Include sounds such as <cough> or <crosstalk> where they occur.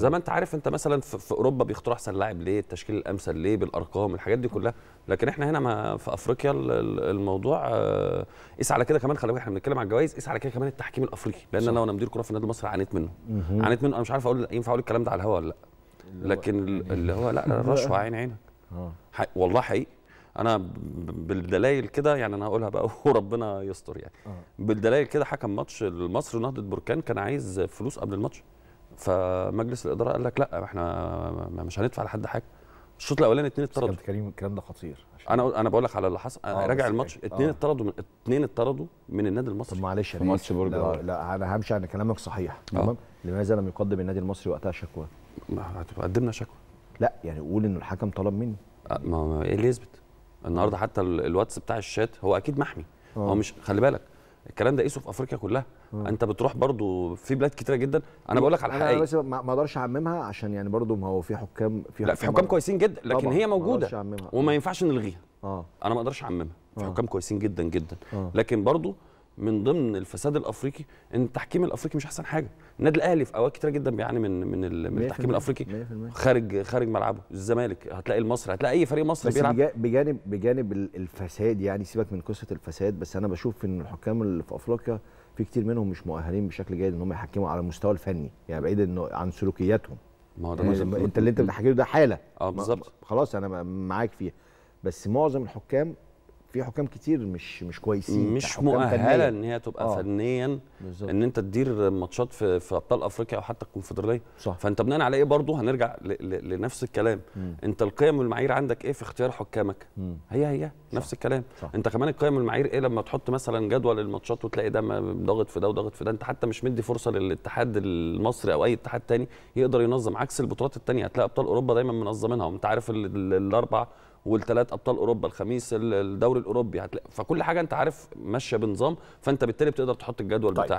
زي ما انت عارف انت مثلا في اوروبا بيختاروا احسن لاعب ليه التشكيل الامثل ليه بالارقام الحاجات دي كلها لكن احنا هنا ما في افريقيا الموضوع آه، قيس على كده كمان خلي بالك احنا بنتكلم على الجوائز قيس على كده كمان التحكيم الافريقي لان انا وانا مدير كره في النادي المصري عانيت منه عانيت منه انا مش عارف اقول ينفع اقول الكلام ده على الهواء ولا لا لكن اللي هو لا الرشوه عين عينك آه. والله حقيقي انا بالدلائل كده يعني انا هقولها بقى <laughs> وربنا يستر يعني آه. بالدلائل كده حكم ماتش مصر نهضه بركان كان عايز فلوس قبل الماتش فمجلس الاداره قال لك لا احنا مش هندفع لحد حاجه الشوط الاولاني اثنين اتطردوا كريم الكلام ده خطير انا انا بقول لك على اللي حصل انا آه راجع الماتش يعني- اثنين آه. اتطردوا من اثنين اتطردوا من النادي المصري طب معلش يا ماتش برج لا, لا انا همشي على كلامك صحيح آه. تمام لماذا لم يقدم النادي المصري وقتها شكوى؟ قدمنا شكوى لا يعني قول ان الحكم طلب مني آه، ما ايه اللي يثبت النهارده حتى الواتس بتاع الشات هو اكيد محمي هو مش خلي بالك الكلام ده قيسه في افريقيا كلها مم. انت بتروح برضو في بلاد كتيره جدا انا بقول لك على الحقيقه بس ما اقدرش اعممها عشان يعني برضو ما هو في حكام في حكام لا في حكام كويسين جدا لكن هي موجوده وما ينفعش نلغيها اه انا ما اقدرش اعممها في آه. حكام كويسين جدا جدا آه. لكن برضو من ضمن الفساد الافريقي ان التحكيم الافريقي مش احسن حاجه النادي الاهلي في اوقات كتير جدا بيعاني من من من التحكيم الافريقي خارج خارج ملعبه الزمالك هتلاقي المصري هتلاقي اي فريق مصري بيلعب بجانب بجانب الفساد يعني سيبك من قصه الفساد بس انا بشوف ان الحكام اللي في افريقيا في كتير منهم مش مؤهلين بشكل جيد ان هم يحكموا على المستوى الفني يعني بعيد انه عن سلوكياتهم ما هو ده يعني انت اللي انت بتحكيه ده حاله اه بالظبط خلاص انا معاك فيها بس معظم الحكام في حكام كتير مش مش كويسين مش مؤهله ان هي تبقى آه. فنيا بالزبط. ان انت تدير ماتشات في في ابطال افريقيا او حتى الكونفدراليه صح فانت بناء على ايه برضه هنرجع ل ل لنفس الكلام م. انت القيم والمعايير عندك ايه في اختيار حكامك م. هي هي صح. نفس الكلام صح. انت كمان القيم والمعايير ايه لما تحط مثلا جدول الماتشات وتلاقي ده ضاغط في ده وضاغط في ده انت حتى مش مدي فرصه للاتحاد المصري او اي اتحاد تاني يقدر ينظم عكس البطولات التانيه هتلاقي ابطال اوروبا دايما منظمينها وانت عارف الاربع والثلاث ابطال اوروبا الخميس الدوري الاوروبي هتلاقي فكل حاجه انت عارف ماشيه بنظام فانت بالتالي بتقدر تحط الجدول طيب. بتاعك